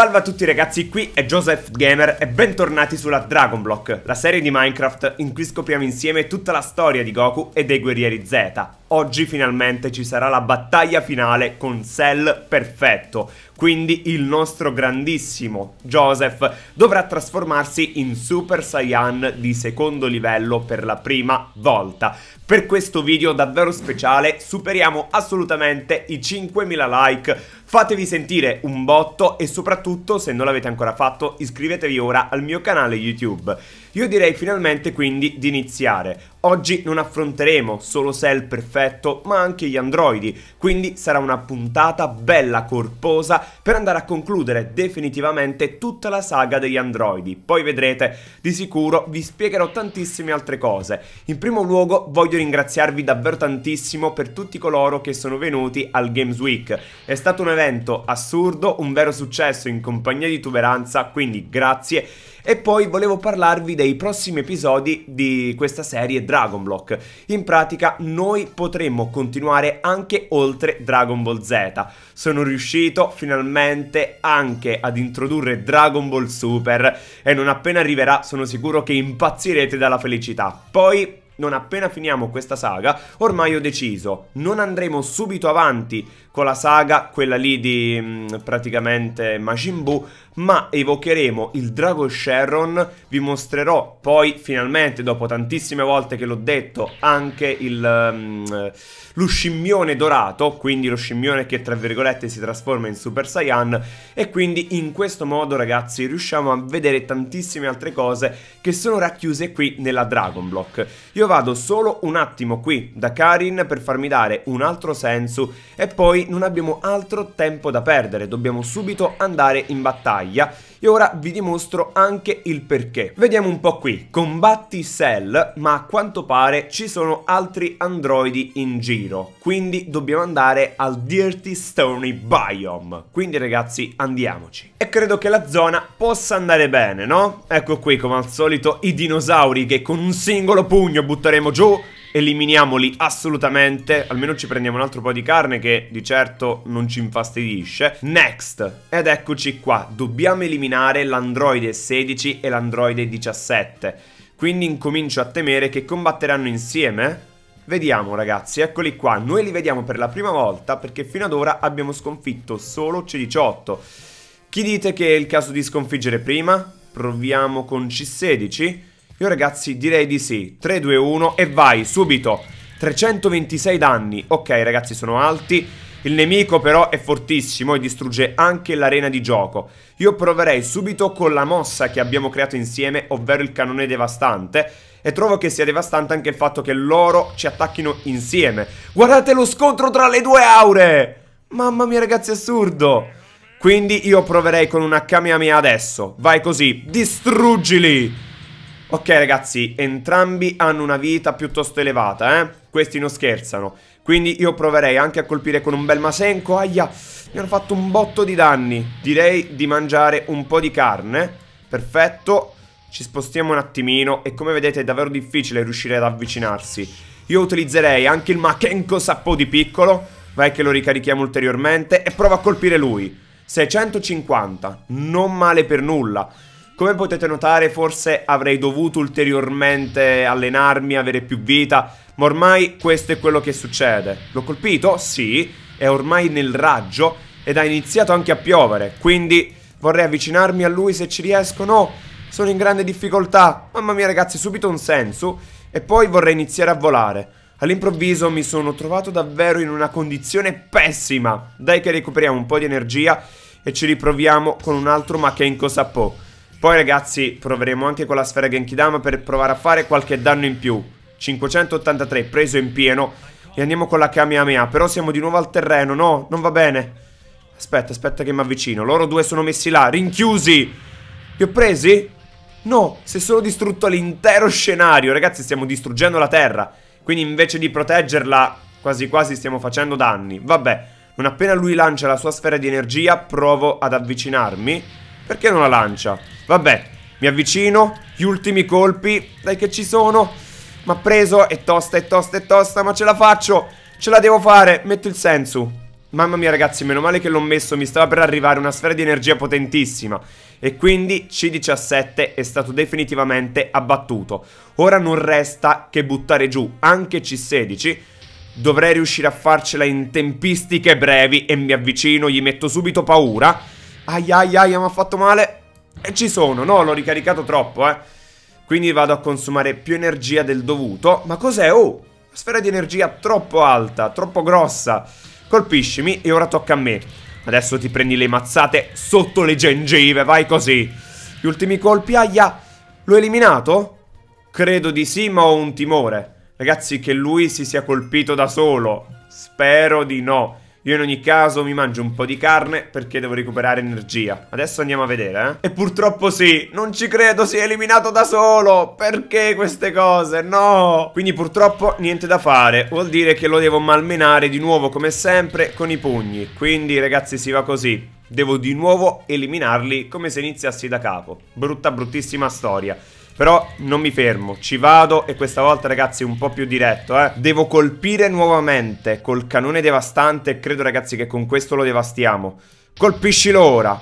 Salve a tutti ragazzi, qui è Joseph Gamer e bentornati sulla Dragon Block, la serie di Minecraft in cui scopriamo insieme tutta la storia di Goku e dei guerrieri Z. Oggi finalmente ci sarà la battaglia finale con Cell perfetto, quindi il nostro grandissimo Joseph dovrà trasformarsi in Super Saiyan di secondo livello per la prima volta. Per questo video davvero speciale superiamo assolutamente i 5000 like, fatevi sentire un botto e soprattutto se non l'avete ancora fatto iscrivetevi ora al mio canale YouTube. Io direi finalmente quindi di iniziare. Oggi non affronteremo solo Cell perfetto, ma anche gli androidi, quindi sarà una puntata bella corposa per andare a concludere definitivamente tutta la saga degli androidi. Poi vedrete, di sicuro vi spiegherò tantissime altre cose. In primo luogo voglio ringraziarvi davvero tantissimo per tutti coloro che sono venuti al Games Week. È stato un evento assurdo, un vero successo in compagnia di Tuberanza, quindi grazie e poi volevo parlarvi dei prossimi episodi di questa serie Dragon Block. In pratica noi potremmo continuare anche oltre Dragon Ball Z. Sono riuscito finalmente anche ad introdurre Dragon Ball Super e non appena arriverà sono sicuro che impazzirete dalla felicità. Poi non appena finiamo questa saga, ormai ho deciso, non andremo subito avanti con la saga, quella lì di mm, praticamente Majin Buu, ma evocheremo il Drago Sharon, vi mostrerò poi finalmente, dopo tantissime volte che l'ho detto, anche il, mh, mm, lo scimmione dorato, quindi lo scimmione che tra virgolette si trasforma in Super Saiyan, e quindi in questo modo ragazzi riusciamo a vedere tantissime altre cose che sono racchiuse qui nella Dragon Block. Io vado solo un attimo qui da Karin per farmi dare un altro Sensu e poi non abbiamo altro tempo da perdere, dobbiamo subito andare in battaglia e ora vi dimostro anche il perché. Vediamo un po' qui, combatti Cell, ma a quanto pare ci sono altri androidi in giro, quindi dobbiamo andare al Dirty Stony Biome. Quindi ragazzi andiamoci. E credo che la zona possa andare bene, no? Ecco qui come al solito i dinosauri che con un singolo pugno butteremo giù eliminiamoli assolutamente, almeno ci prendiamo un altro po' di carne che di certo non ci infastidisce. Next, ed eccoci qua, dobbiamo eliminare l'androide 16 e l'androide 17, quindi incomincio a temere che combatteranno insieme? Vediamo ragazzi, eccoli qua, noi li vediamo per la prima volta perché fino ad ora abbiamo sconfitto solo C18. Chi dite che è il caso di sconfiggere prima? Proviamo con C16? Io ragazzi direi di sì 3, 2, 1 e vai subito 326 danni Ok ragazzi sono alti il nemico però è fortissimo e distrugge anche l'arena di gioco. Io proverei subito con la mossa che abbiamo creato insieme, ovvero il cannone devastante, e trovo che sia devastante anche il fatto che loro ci attacchino insieme. Guardate lo scontro tra le due aure! Mamma mia ragazzi, assurdo! Quindi io proverei con una Kamehameha adesso. Vai così, distruggili! Ok ragazzi, entrambi hanno una vita piuttosto elevata, eh? Questi non scherzano. Quindi io proverei anche a colpire con un bel masenco. Aia, mi hanno fatto un botto di danni. Direi di mangiare un po' di carne. Perfetto. Ci spostiamo un attimino e come vedete è davvero difficile riuscire ad avvicinarsi. Io utilizzerei anche il Makenko Sappo di piccolo. Vai che lo ricarichiamo ulteriormente e provo a colpire lui. 650, non male per nulla. Come potete notare forse avrei dovuto ulteriormente allenarmi, avere più vita, ma ormai questo è quello che succede. L'ho colpito? Sì, è ormai nel raggio ed ha iniziato anche a piovere, quindi vorrei avvicinarmi a lui se ci riesco, no? Sono in grande difficoltà, mamma mia ragazzi, subito un senso, e poi vorrei iniziare a volare. All'improvviso mi sono trovato davvero in una condizione pessima. Dai che recuperiamo un po' di energia e ci riproviamo con un altro ma che in cosa po'. Poi ragazzi proveremo anche con la sfera Genkidama per provare a fare qualche danno in più 583 preso in pieno E andiamo con la Kamehameha Però siamo di nuovo al terreno No, non va bene Aspetta, aspetta che mi avvicino Loro due sono messi là, rinchiusi Li ho presi? No, si è solo distrutto l'intero scenario Ragazzi stiamo distruggendo la terra Quindi invece di proteggerla Quasi quasi stiamo facendo danni Vabbè, non appena lui lancia la sua sfera di energia Provo ad avvicinarmi perché non la lancia? Vabbè, mi avvicino, gli ultimi colpi, dai che ci sono. Ma preso, è tosta, è tosta, è tosta, ma ce la faccio. Ce la devo fare, metto il sensu. Mamma mia ragazzi, meno male che l'ho messo, mi stava per arrivare una sfera di energia potentissima. E quindi C17 è stato definitivamente abbattuto. Ora non resta che buttare giù anche C16. Dovrei riuscire a farcela in tempistiche brevi e mi avvicino, gli metto subito paura. Aia, aia, aia, mi ha fatto male. E ci sono. No, l'ho ricaricato troppo, eh. Quindi vado a consumare più energia del dovuto. Ma cos'è? Oh, sfera di energia troppo alta, troppo grossa. Colpiscimi e ora tocca a me. Adesso ti prendi le mazzate sotto le gengive, vai così. Gli ultimi colpi, aia. L'ho eliminato? Credo di sì, ma ho un timore. Ragazzi, che lui si sia colpito da solo. Spero di no. Io in ogni caso mi mangio un po' di carne perché devo recuperare energia. Adesso andiamo a vedere, eh. E purtroppo sì, non ci credo, si è eliminato da solo. Perché queste cose? No! Quindi purtroppo niente da fare. Vuol dire che lo devo malmenare di nuovo come sempre con i pugni. Quindi ragazzi si va così. Devo di nuovo eliminarli come se iniziassi da capo. Brutta, bruttissima storia. Però non mi fermo, ci vado e questa volta ragazzi un po' più diretto eh. Devo colpire nuovamente col canone devastante credo ragazzi che con questo lo devastiamo Colpiscilo ora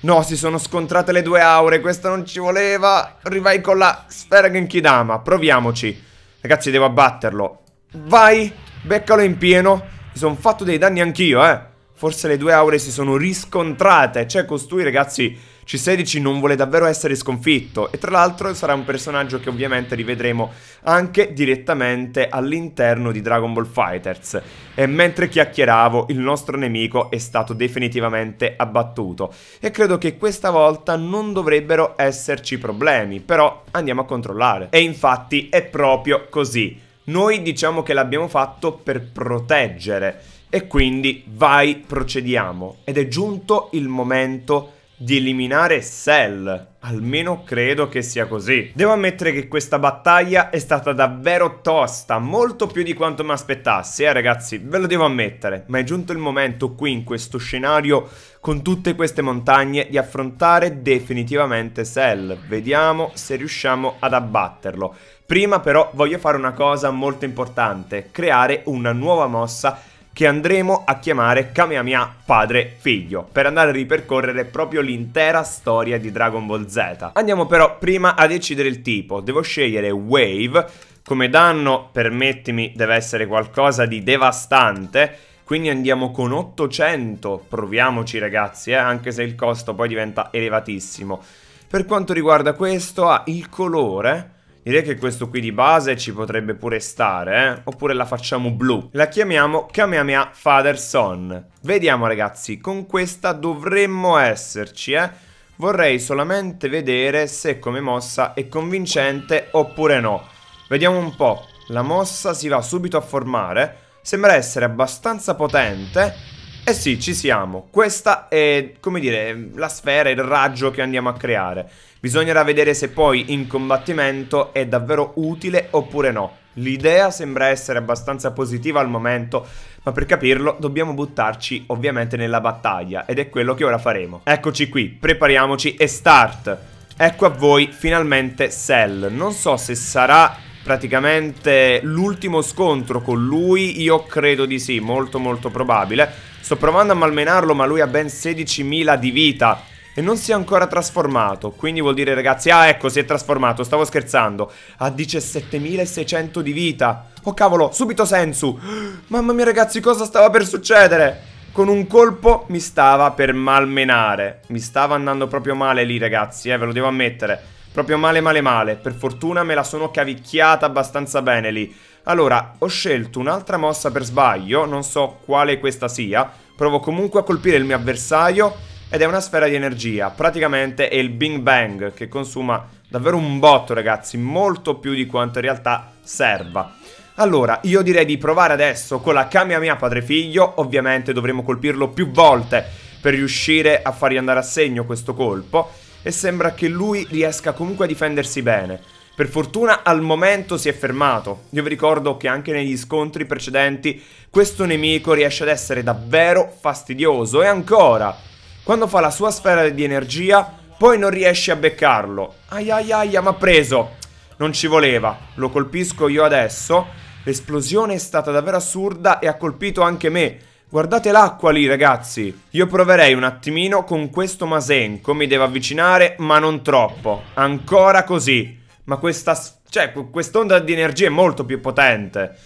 No, si sono scontrate le due aure, questo non ci voleva Rivai con la sfera Genkidama, proviamoci Ragazzi devo abbatterlo Vai, beccalo in pieno Mi sono fatto dei danni anch'io eh Forse le due aure si sono riscontrate Cioè costui ragazzi c16 non vuole davvero essere sconfitto e tra l'altro sarà un personaggio che ovviamente rivedremo anche direttamente all'interno di Dragon Ball Fighters. E mentre chiacchieravo il nostro nemico è stato definitivamente abbattuto e credo che questa volta non dovrebbero esserci problemi, però andiamo a controllare. E infatti è proprio così. Noi diciamo che l'abbiamo fatto per proteggere e quindi vai procediamo ed è giunto il momento di di eliminare Cell. Almeno credo che sia così. Devo ammettere che questa battaglia è stata davvero tosta, molto più di quanto mi aspettassi, eh ragazzi, ve lo devo ammettere. Ma è giunto il momento qui in questo scenario, con tutte queste montagne, di affrontare definitivamente Cell. Vediamo se riusciamo ad abbatterlo. Prima però voglio fare una cosa molto importante, creare una nuova mossa che andremo a chiamare Kamehameha padre figlio, per andare a ripercorrere proprio l'intera storia di Dragon Ball Z. Andiamo però prima a decidere il tipo, devo scegliere Wave, come danno, permettimi, deve essere qualcosa di devastante, quindi andiamo con 800, proviamoci ragazzi, eh, anche se il costo poi diventa elevatissimo. Per quanto riguarda questo, ha il colore Direi che questo qui di base ci potrebbe pure stare, eh? Oppure la facciamo blu. La chiamiamo Kamehameha Father Son. Vediamo ragazzi, con questa dovremmo esserci, eh? Vorrei solamente vedere se come mossa è convincente oppure no. Vediamo un po'. La mossa si va subito a formare. Sembra essere abbastanza potente eh sì, ci siamo. Questa è, come dire, la sfera, il raggio che andiamo a creare. Bisognerà vedere se poi in combattimento è davvero utile oppure no. L'idea sembra essere abbastanza positiva al momento, ma per capirlo dobbiamo buttarci ovviamente nella battaglia ed è quello che ora faremo. Eccoci qui, prepariamoci e start! Ecco a voi finalmente Cell, non so se sarà praticamente l'ultimo scontro con lui, io credo di sì, molto molto probabile. Sto provando a malmenarlo ma lui ha ben 16.000 di vita e non si è ancora trasformato. Quindi vuol dire, ragazzi, ah, ecco, si è trasformato. Stavo scherzando. Ha 17.600 di vita. Oh, cavolo, subito Sensu. Mamma mia, ragazzi, cosa stava per succedere? Con un colpo mi stava per malmenare. Mi stava andando proprio male lì, ragazzi, eh, ve lo devo ammettere. Proprio male male male, per fortuna me la sono cavicchiata abbastanza bene lì. Allora, ho scelto un'altra mossa per sbaglio, non so quale questa sia, provo comunque a colpire il mio avversario ed è una sfera di energia, praticamente è il Bing Bang che consuma davvero un botto ragazzi, molto più di quanto in realtà serva. Allora, io direi di provare adesso con la Kamehameha padre figlio, ovviamente dovremo colpirlo più volte per riuscire a fargli andare a segno questo colpo e sembra che lui riesca comunque a difendersi bene. Per fortuna al momento si è fermato. Io vi ricordo che anche negli scontri precedenti questo nemico riesce ad essere davvero fastidioso. E ancora, quando fa la sua sfera di energia, poi non riesce a beccarlo. Ai ai ai, ma preso! Non ci voleva. Lo colpisco io adesso. L'esplosione è stata davvero assurda e ha colpito anche me. Guardate l'acqua lì ragazzi Io proverei un attimino con questo Masenko Mi devo avvicinare ma non troppo Ancora così Ma questa... cioè quest'onda di energia è molto più potente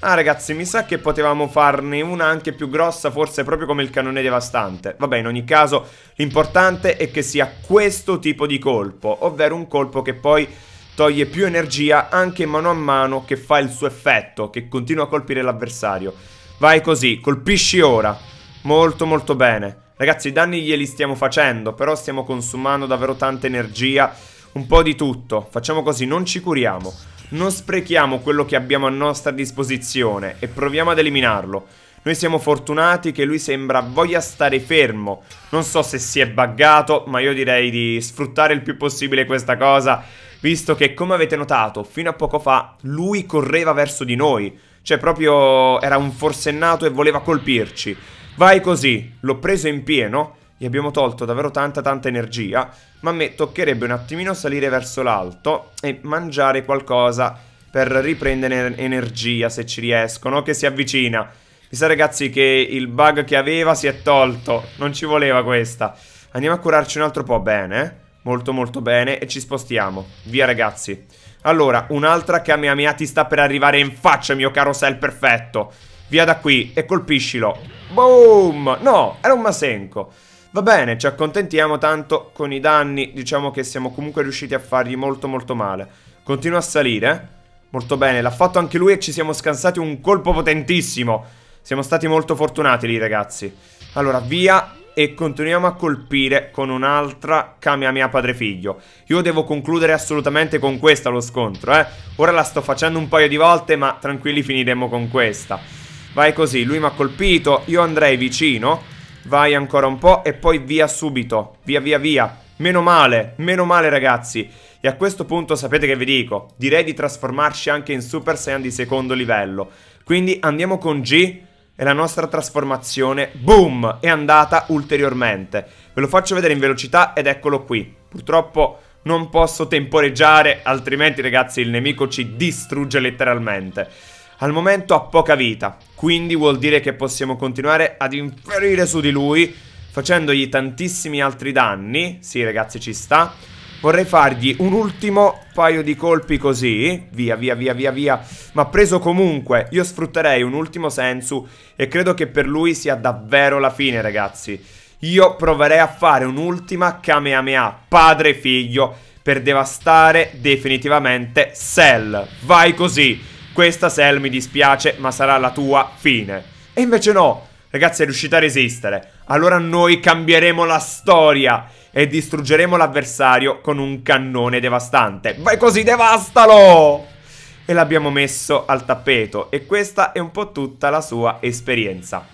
Ah ragazzi mi sa che potevamo farne una anche più grossa Forse proprio come il cannone devastante Vabbè in ogni caso l'importante è che sia questo tipo di colpo Ovvero un colpo che poi toglie più energia anche mano a mano che fa il suo effetto Che continua a colpire l'avversario Vai così, colpisci ora. Molto molto bene. Ragazzi, i danni glieli stiamo facendo, però stiamo consumando davvero tanta energia, un po' di tutto. Facciamo così, non ci curiamo. Non sprechiamo quello che abbiamo a nostra disposizione e proviamo ad eliminarlo. Noi siamo fortunati che lui sembra voglia stare fermo. Non so se si è buggato, ma io direi di sfruttare il più possibile questa cosa, visto che, come avete notato, fino a poco fa lui correva verso di noi. Cioè proprio era un forsennato e voleva colpirci. Vai così, l'ho preso in pieno, gli abbiamo tolto davvero tanta tanta energia, ma a me toccherebbe un attimino salire verso l'alto e mangiare qualcosa per riprendere energia se ci riescono, che si avvicina. Mi sa ragazzi che il bug che aveva si è tolto, non ci voleva questa. Andiamo a curarci un altro po', bene, molto molto bene, e ci spostiamo. Via ragazzi. Allora, un'altra Kamehameha ti sta per arrivare in faccia, mio caro Cell perfetto. Via da qui e colpiscilo. Boom! No, era un Masenko. Va bene, ci accontentiamo tanto con i danni. Diciamo che siamo comunque riusciti a fargli molto molto male. Continua a salire. Eh? Molto bene, l'ha fatto anche lui e ci siamo scansati un colpo potentissimo. Siamo stati molto fortunati lì, ragazzi. Allora, via e continuiamo a colpire con un'altra Kamehameha padre figlio. Io devo concludere assolutamente con questa lo scontro, eh. Ora la sto facendo un paio di volte, ma tranquilli finiremo con questa. Vai così, lui mi ha colpito, io andrei vicino. Vai ancora un po' e poi via subito. Via, via, via. Meno male, meno male ragazzi. E a questo punto sapete che vi dico? Direi di trasformarci anche in Super Saiyan di secondo livello. Quindi andiamo con G e la nostra trasformazione, boom, è andata ulteriormente. Ve lo faccio vedere in velocità ed eccolo qui. Purtroppo non posso temporeggiare, altrimenti ragazzi il nemico ci distrugge letteralmente. Al momento ha poca vita, quindi vuol dire che possiamo continuare ad inferire su di lui facendogli tantissimi altri danni. Sì ragazzi ci sta. Vorrei fargli un ultimo paio di colpi così Via, via, via, via, via Ma preso comunque Io sfrutterei un ultimo Sensu E credo che per lui sia davvero la fine, ragazzi Io proverei a fare un'ultima Kamehameha Padre e figlio Per devastare definitivamente Cell Vai così Questa Cell mi dispiace ma sarà la tua fine E invece no Ragazzi è riuscita a resistere Allora noi cambieremo la storia E distruggeremo l'avversario con un cannone devastante Vai così devastalo E l'abbiamo messo al tappeto E questa è un po' tutta la sua esperienza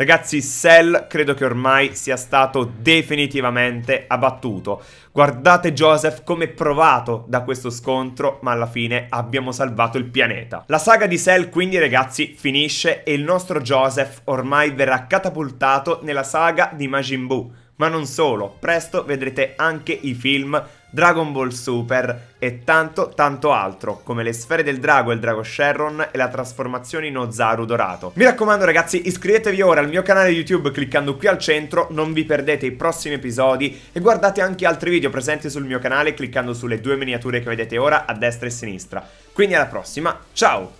Ragazzi, Cell credo che ormai sia stato definitivamente abbattuto. Guardate Joseph come provato da questo scontro, ma alla fine abbiamo salvato il pianeta. La saga di Cell quindi ragazzi finisce e il nostro Joseph ormai verrà catapultato nella saga di Majin Buu. Ma non solo, presto vedrete anche i film Dragon Ball Super e tanto tanto altro, come le sfere del drago e il drago Sherron e la trasformazione in Ozaru dorato. Mi raccomando ragazzi, iscrivetevi ora al mio canale YouTube cliccando qui al centro, non vi perdete i prossimi episodi e guardate anche altri video presenti sul mio canale cliccando sulle due miniature che vedete ora a destra e a sinistra. Quindi alla prossima, ciao!